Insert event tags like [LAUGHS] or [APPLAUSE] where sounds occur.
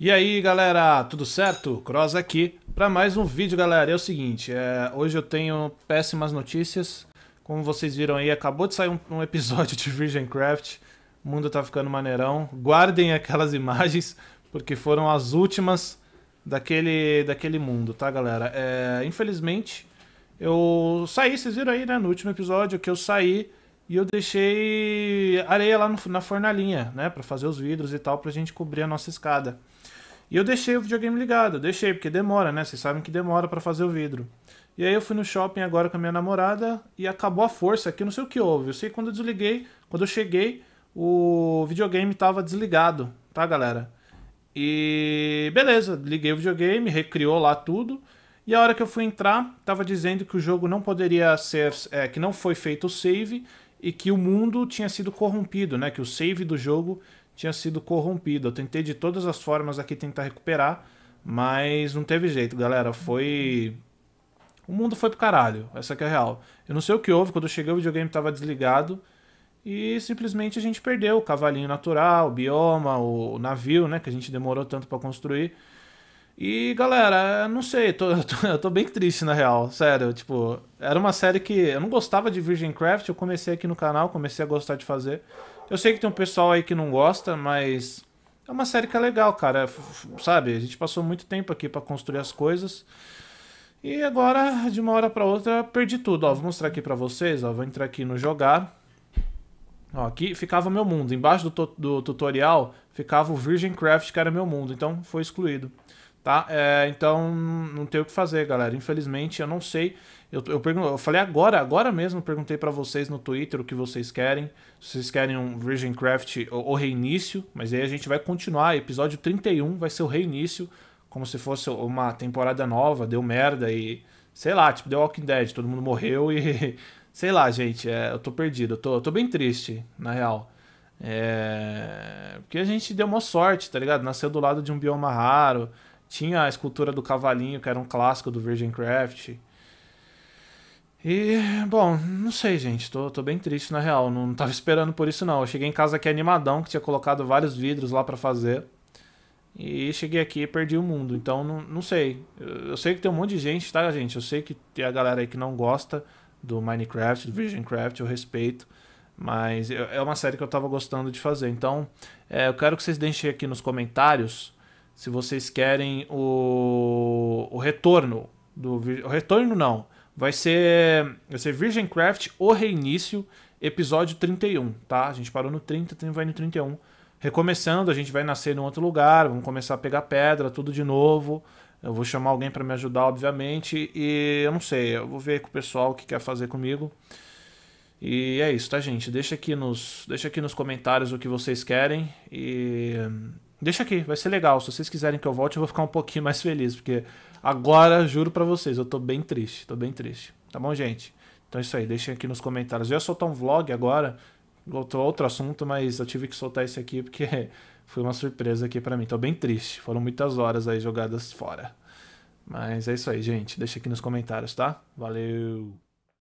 E aí galera, tudo certo? Cross aqui para mais um vídeo galera, é o seguinte, é... hoje eu tenho péssimas notícias Como vocês viram aí, acabou de sair um, um episódio de Virgin Craft O mundo tá ficando maneirão, guardem aquelas [LAUGHS] imagens Porque foram as últimas daquele, daquele mundo, tá galera? É... Infelizmente, eu saí, vocês viram aí né, no último episódio que eu saí e eu deixei areia lá no, na fornalhinha, né? Pra fazer os vidros e tal, pra gente cobrir a nossa escada. E eu deixei o videogame ligado, deixei, porque demora, né? Vocês sabem que demora para fazer o vidro. E aí eu fui no shopping agora com a minha namorada e acabou a força aqui, não sei o que houve. Eu sei que quando eu desliguei, quando eu cheguei, o videogame tava desligado, tá, galera? E beleza, liguei o videogame, recriou lá tudo. E a hora que eu fui entrar, tava dizendo que o jogo não poderia ser, é, que não foi feito o save e que o mundo tinha sido corrompido, né? Que o save do jogo tinha sido corrompido. Eu tentei de todas as formas aqui tentar recuperar, mas não teve jeito, galera. Foi. O mundo foi pro caralho. Essa que é a real. Eu não sei o que houve, quando eu cheguei o videogame tava desligado. E simplesmente a gente perdeu o cavalinho natural, o bioma, o navio, né? Que a gente demorou tanto para construir. E, galera, é, não sei, tô, eu, [LAUGHS] tô, eu tô bem triste, na real. Sério, tipo, era uma série que eu não gostava de Virgin Craft, eu comecei aqui no canal, comecei a gostar de fazer. Eu sei que tem um pessoal aí que não gosta, mas é uma série que é legal, cara. Sabe, a gente passou muito tempo aqui para construir as coisas. E agora, de uma hora para outra, perdi tudo. Ó, vou mostrar aqui para vocês, ó, vou entrar aqui no jogar. Ó, aqui ficava meu mundo. Embaixo do, do tutorial ficava o Virgin Craft, que era meu mundo, então foi excluído. Tá? É, então, não tem o que fazer, galera. Infelizmente, eu não sei. Eu, eu, eu falei agora, agora mesmo, perguntei para vocês no Twitter o que vocês querem. Se vocês querem um Virgin Craft ou, ou reinício, mas aí a gente vai continuar. Episódio 31 vai ser o reinício, como se fosse uma temporada nova, deu merda e. Sei lá, tipo, deu Walking Dead, todo mundo morreu e. [LAUGHS] Sei lá, gente, é, eu tô perdido, eu tô, eu tô bem triste, na real. É, porque a gente deu uma sorte, tá ligado? Nasceu do lado de um bioma raro. Tinha a escultura do cavalinho, que era um clássico do Virgin Craft. E, bom, não sei, gente. Tô, tô bem triste, na real. Não, não tava [LAUGHS] esperando por isso, não. Eu cheguei em casa aqui animadão, que tinha colocado vários vidros lá para fazer. E cheguei aqui e perdi o mundo. Então, não, não sei. Eu, eu, sei que tem um monte de gente, tá, gente? Eu sei que tem a galera aí que não gosta do Minecraft, do Virgin Craft, eu respeito. Mas é uma série que eu tava gostando de fazer. Então, é, eu quero que vocês deixem aqui nos comentários se vocês querem o, o retorno do o retorno não, vai ser vai ser Virgin Craft o reinício, episódio 31, tá? A gente parou no 30, vai no 31. Recomeçando, a gente vai nascer em outro lugar, vamos começar a pegar pedra, tudo de novo. Eu vou chamar alguém para me ajudar, obviamente, e eu não sei, eu vou ver com o pessoal o que quer fazer comigo. E é isso, tá, gente? Deixa aqui nos, deixa aqui nos comentários o que vocês querem e Deixa aqui, vai ser legal. Se vocês quiserem que eu volte, eu vou ficar um pouquinho mais feliz, porque agora juro para vocês, eu tô bem triste, tô bem triste. Tá bom, gente? Então é isso aí, deixem aqui nos comentários. Eu ia soltar um vlog agora, outro, outro assunto, mas eu tive que soltar esse aqui porque [LAUGHS] foi uma surpresa aqui para mim. Tô bem triste, foram muitas horas aí jogadas fora. Mas é isso aí, gente. Deixa aqui nos comentários, tá? Valeu!